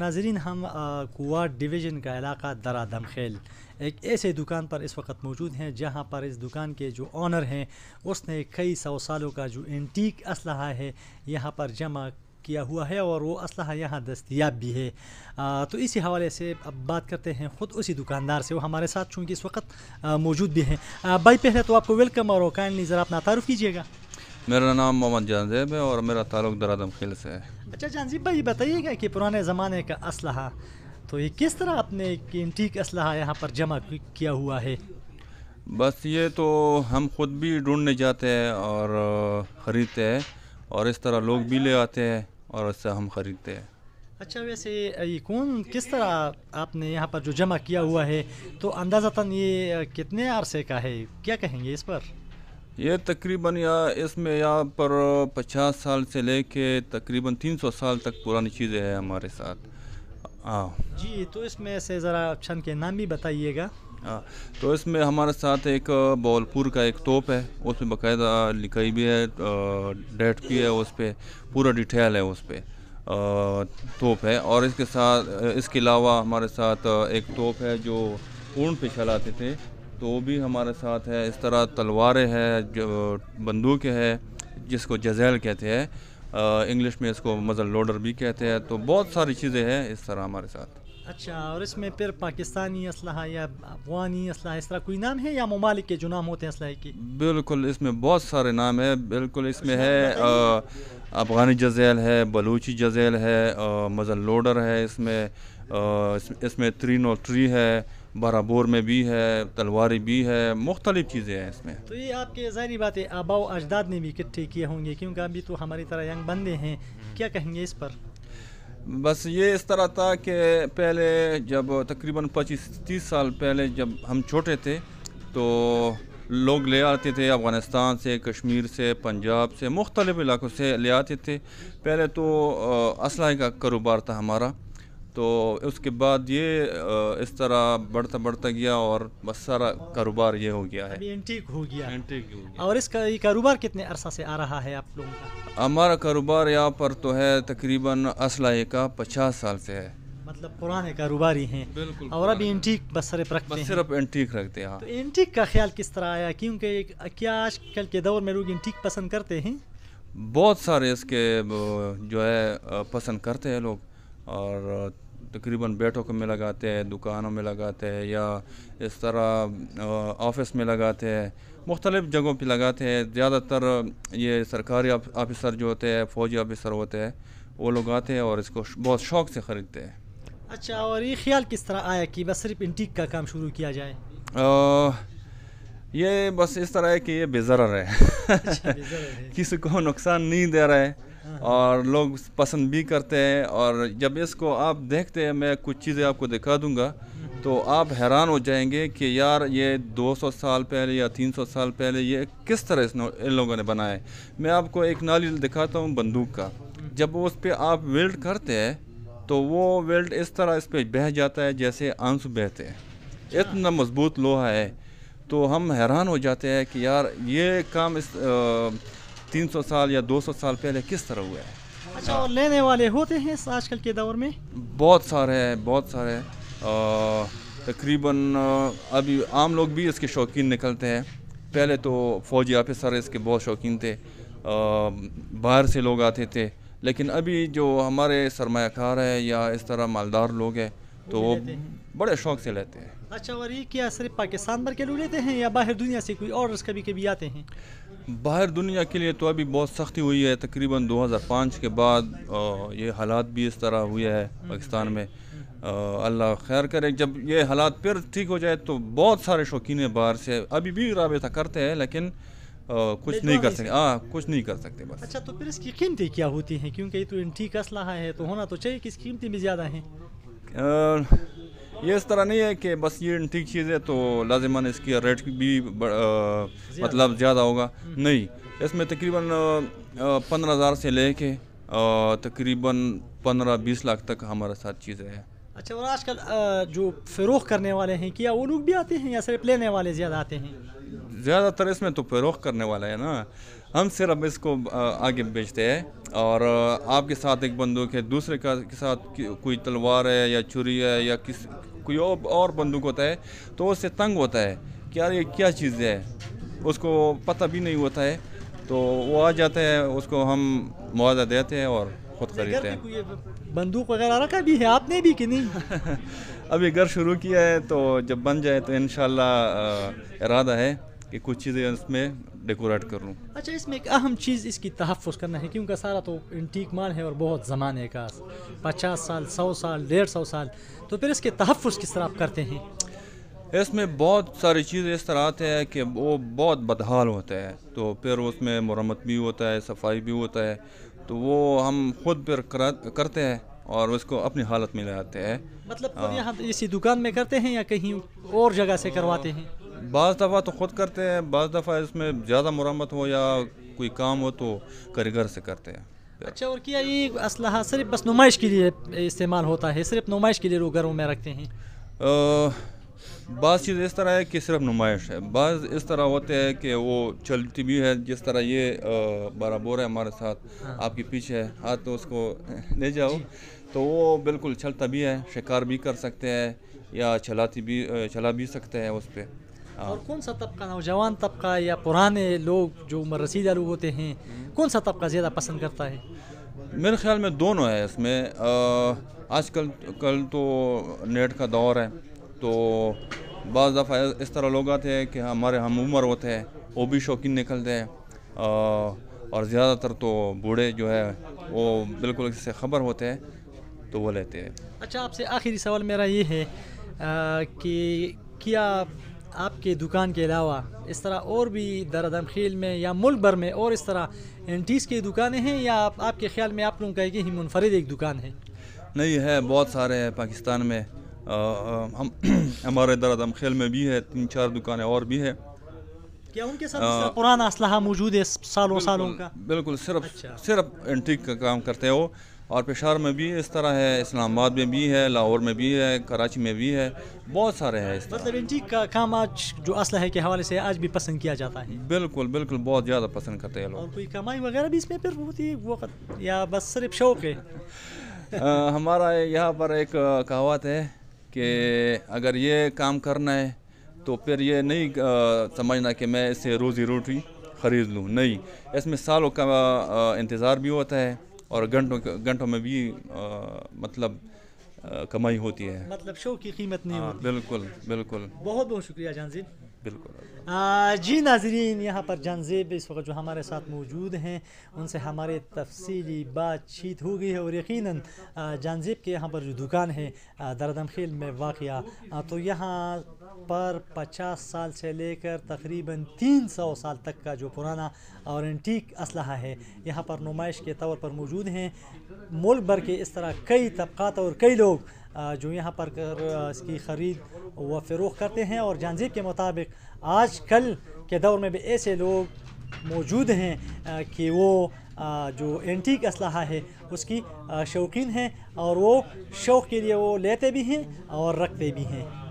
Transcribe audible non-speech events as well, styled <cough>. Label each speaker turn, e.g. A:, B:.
A: नाजरीन हम कुआ डिवीज़न का इलाका दरा दमखेल एक ऐसे दुकान पर इस वक्त मौजूद हैं जहां पर इस दुकान के जो ऑनर हैं उसने कई सौ सालों का जो एंटीक असलहा है यहां पर जमा किया हुआ है और वो असलहा यहाँ दस्तियाब भी है आ, तो इसी हवाले से अब बात करते हैं ख़ुद उसी दुकानदार से वो हमारे साथ चूँकि इस वक्त मौजूद भी हैं भाई पहले तो आपको वेलकम और काइंडली ज़रा अपना तारुफ़ कीजिएगा
B: मेरा नाम मोहम्मद जानजेब है और मेरा ताल्लुक दरादम खेल से है
A: अच्छा जानजेब भाई बताइएगा कि पुराने ज़माने का असलहा तो ये किस तरह आपने ठीक असलहा यहाँ पर जमा किया हुआ है
B: बस ये तो हम खुद भी ढूंढने जाते हैं और ख़रीदते हैं और इस तरह लोग भी ले आते हैं और इससे हम ख़रीदते हैं
A: अच्छा वैसे ये कौन किस तरह आपने यहाँ पर जो जमा किया हुआ है तो अंदाजा ये कितने अरसे का है क्या कहेंगे इस पर
B: ये तकरीबन या इसमें यहाँ पर 50 साल से लेके तकरीबन 300 साल तक पुरानी चीज़ें हैं हमारे साथ हाँ
A: जी तो इसमें से ज़रा छन के नाम भी बताइएगा
B: हाँ तो इसमें हमारे साथ एक बोलपुर का एक तोप है उसमें बकायदा लिखाई भी है डेट भी है उस पर पूरा डिटेल है उस पर तोप है और इसके साथ इसके अलावा हमारे साथ एक तोप है जो ऊन पे चलाते थे तो भी हमारे साथ है इस तरह तलवारें हैं बंदूक है जिसको जजैल कहते हैं इंग्लिश में इसको मज़ल लोडर भी कहते हैं तो बहुत सारी चीज़ें हैं इस तरह हमारे साथ
A: अच्छा और इसमें फिर पाकिस्तानी असलाह या अफगानी असलाह इस तरह कोई नाम है या ममालिक के जो नाम होते हैं असलाह की
B: बिल्कुल इसमें बहुत सारे नाम है बिल्कुल इसमें अच्छा। है अफगानी जजैल है बलूची जजैल है मज़ल लोडर है इसमें इसमें थ्री नो थ्री है बराबोर में भी है तलवारी भी है मुख्तलिफ चीज़ें हैं इसमें
A: तो ये आपके जहरी बात है आबाओ अजदाद ने भी इकट्ठे किए होंगे क्योंकि अभी तो हमारी तरह यंग बंदे हैं क्या कहेंगे इस पर
B: बस ये इस तरह था कि पहले जब तकरीबन 25 तीस साल पहले जब हम छोटे थे तो लोग ले आते थे अफ़गानिस्तान से कश्मीर से पंजाब से मुख्तलिफ़ इलाकों से ले आते थे पहले तो असलाह का कारोबार था हमारा तो उसके बाद ये इस तरह बढ़ता बढ़ता गया और बस सारा कारोबार ये हो गया है
A: एंटीक हो गया एंटीक हो गया और इसका ये कारोबार कितने अरसा से आ रहा है
B: आप लोगों का हमारा कारोबार यहाँ पर तो है तकरीबन असलाए का पचास साल से है
A: मतलब पुराने कारोबारी हैं बिल्कुल और अभी एंटीक बस सिर्फ रखते बस सिर्फ
B: एंटीक रखते हैं
A: हाँ। तो एंटीक का ख्याल किस तरह आया क्योंकि क्या आजकल के दौर में लोग एंटीक पसंद करते हैं
B: बहुत सारे इसके जो है पसंद करते हैं लोग और तकरीबन बैठकों में लगाते हैं दुकानों में लगाते हैं या इस तरह ऑफिस में लगाते हैं मुख्तलिफ़ जगहों पर लगाते हैं ज़्यादातर ये सरकारी ऑफिसर जो होते हैं फ़ौजी ऑफिसर होते हैं वो लोग आते हैं और इसको बहुत शौक से ख़रीदते हैं
A: अच्छा और ये ख्याल किस तरह आया कि बस सिर्फ इंटीक का काम शुरू किया जाए
B: आ, ये बस इस तरह है कि ये बेज़र है, अच्छा, है। <laughs> किसी को नुकसान नहीं दे रहा है और लोग पसंद भी करते हैं और जब इसको आप देखते हैं मैं कुछ चीज़ें आपको दिखा दूंगा तो आप हैरान हो जाएंगे कि यार ये 200 साल पहले या 300 साल पहले ये किस तरह इन लोगों ने बनाए मैं आपको एक नाली दिखाता हूँ बंदूक का जब उस पर आप वेल्ट करते हैं तो वो वेल्ट इस तरह इस पर बह जाता है जैसे आंसू बहते हैं अच्छा। इतना मजबूत लोहा है तो हम हैरान हो जाते हैं कि यार ये काम इस आ, 300 साल या 200 साल पहले किस तरह हुआ है अच्छा और
A: लेने वाले होते हैं आजकल के दौर में
B: बहुत सारे हैं बहुत सारे हैं तकरीबन अभी आम लोग भी इसके शौकीन निकलते हैं पहले तो फौजी ऑफिसर इसके बहुत शौकीन थे बाहर से लोग आते थे लेकिन अभी जो हमारे सरमाकार हैं या इस तरह मालदार लोग हैं तो वो बड़े शौक से लेते हैं
A: अच्छा और ये क्या सिर्फ पाकिस्तान भर के लोग लेते हैं या बाहर दुनिया से कोई और कभी कभी आते हैं
B: बाहर दुनिया के लिए तो अभी बहुत सख्ती हुई है तकरीबन 2005 के बाद ये हालात भी इस तरह हुए है पाकिस्तान में अल्लाह खैर करे जब ये हालात फिर ठीक हो जाए तो बहुत सारे शौकीन बाहर से अभी भी रबता करते हैं लेकिन आ, कुछ नहीं कर सकते हाँ कुछ नहीं कर सकते बस अच्छा
A: तो फिर इसकी कीमतें क्या होती हैं क्योंकि ये तो ठीक असलाह है तो होना तो चाहिए कि इसकी में भी ज़्यादा
B: हैं ये इस तरह नहीं है कि बस ये ठीक चीज़ है तो लाजमन इसकी रेट भी मतलब ज़्यादा होगा नहीं इसमें तकरीबन पंद्रह हज़ार से ले कर तकरीबन पंद्रह बीस लाख तक हमारे साथ चीज़ें हैं
A: अच्छा और आजकल जो फरोख करने वाले हैं क्या वो लोग भी आते हैं या सिर्फ लेने वाले ज़्यादा आते हैं
B: ज़्यादातर इसमें तो फरोख करने वाला है ना हम सिर्फ इसको आगे बेचते हैं और आपके साथ एक बंदूक है दूसरे का के साथ कोई तलवार है या छुरी है या किस कोई और बंदूक होता है तो उससे तंग होता है कि यार ये क्या चीज़ है उसको पता भी नहीं होता है तो वो आ जाता है उसको हम मुआवजा देते हैं और खुद खरीदते
A: हैं बंदूक वगैरह रखा भी है आपने भी कि नहीं
B: <laughs> अभी घर शुरू किया है तो जब बन जाए तो इन इरादा है कि कुछ चीज़ें उसमें डेकोरेट कर लूँ
A: अच्छा इसमें एक अहम चीज़ इसकी तहफ़ करना है क्योंकि सारा तो इंटीक माल है और बहुत ज़माने का पचास साल सौ साल डेढ़ सौ साल तो फिर इसके तहफ़ किस तरह आप करते हैं
B: इसमें बहुत सारी चीज़ें इस तरह आते हैं कि वो बहुत बदहाल होता है तो फिर उसमें मरम्मत भी होता है सफाई भी होता है तो वो हम खुद फिर करते हैं और उसको अपनी हालत में ले आते हैं मतलब हाँ। यहाँ
A: इसी दुकान में करते हैं या कहीं और जगह से करवाते हैं
B: बज़ दफ़ा तो ख़ुद करते हैं बज़ दफ़ा इसमें ज़्यादा मुरम्मत हो या कोई काम हो तो कारीगर से करते हैं
A: अच्छा और क्या ये असलहा सिर्फ बस नुमाइश के लिए इस्तेमाल होता है सिर्फ नुमाइश के लिए लोग घरों में रखते हैं
B: बाज़ चीज़ इस तरह है कि सिर्फ नुमाइश है बाज़ इस तरह होते हैं कि वो चलती भी है जिस तरह ये बराबर है हमारे साथ हाँ। आपके पीछे है हाथ तो उसको <laughs> ले जाओ तो वो बिल्कुल चलता भी है शिकार भी कर सकते हैं या चलाती भी चला भी सकते हैं उस पर हाँ। और
A: कौन सा तबका नौजवान तबका या पुराने लोग जो उम्र रसीदा लोग होते हैं कौन सा तबका ज़्यादा पसंद करता है
B: मेरे ख्याल में दोनों है इसमें आजकल कल तो नेट का दौर है तो बज़ दफ़ा इस तरह लोग आते हैं कि हमारे हम उम्र होते हैं वो भी शौकीन निकलते हैं और ज़्यादातर तो बूढ़े जो है वो बिल्कुल इससे खबर होते हैं तो वो लेते हैं
A: अच्छा आपसे आखिरी सवाल मेरा ये है आ, कि क्या आपके दुकान के अलावा इस तरह और भी दरअम खेल में या मुल्क भर में और इस तरह एंटीज़ की दुकानें हैं या आप, आपके ख्याल में आप लोगों का ही मुनफरद एक दुकान है
B: नहीं है बहुत सारे हैं पाकिस्तान में आ, हम <clears throat> हमारे दर खेल में भी है तीन चार दुकानें और भी है
A: क्या उनके साथ पुराना असलहा मौजूद है सालों सालों का
B: बिल्कुल सिर्फ अच्छा। सिर्फ एंटीक का काम करते हो और पेशावर में भी इस तरह है इस्लामाबाद में भी है लाहौर में भी है कराची में भी है बहुत सारे हैं मतलब
A: इनकी का काम आज जो असल है के हवाले से आज भी पसंद किया जाता है
B: बिल्कुल बिल्कुल बहुत ज़्यादा पसंद करते हैं लोग और
A: कोई कमाई वगैरह भी इसमें फिर होती है वक्त
B: या बस सिर्फ शौक है आ, <laughs> हमारा यहाँ पर एक कहावत है कि अगर ये काम करना है तो फिर ये नहीं समझना कि मैं इससे रोज़ी रोटी ख़रीद लूँ नहीं इसमें सालों का इंतज़ार भी होता है और घंटों घंटों में भी आ, मतलब आ, कमाई होती है मतलब
A: शो की कीमत नहीं आ, हाँ, होती
B: बिल्कुल बिल्कुल
A: बहुत बहुत शुक्रिया जहाँ बिल्कुल जी नाजरीन यहाँ पर जानजेब इस वक्त जो हमारे साथ मौजूद हैं उनसे हमारे तफसीली बातचीत हो गई है और यकीन जानजेब के यहाँ पर जो दुकान है दरदम खेल में वाक़ तो यहाँ पर 50 साल से लेकर तकरीबन 300 साल तक का जो पुराना और एंटीक इसल है यहाँ पर नुमाइश के तौर पर मौजूद हैं मुल्क भर के इस तरह कई तबक़ात और कई लोग जो यहाँ पर कर इसकी ख़रीद व फ़रोख करते हैं और जानजीब के मुताबिक आज कल के दौर में भी ऐसे लोग मौजूद हैं कि वो जो एंटीक असलाहा है उसकी शौकीन हैं और वो शौक़ के लिए वो लेते भी हैं और रखते भी हैं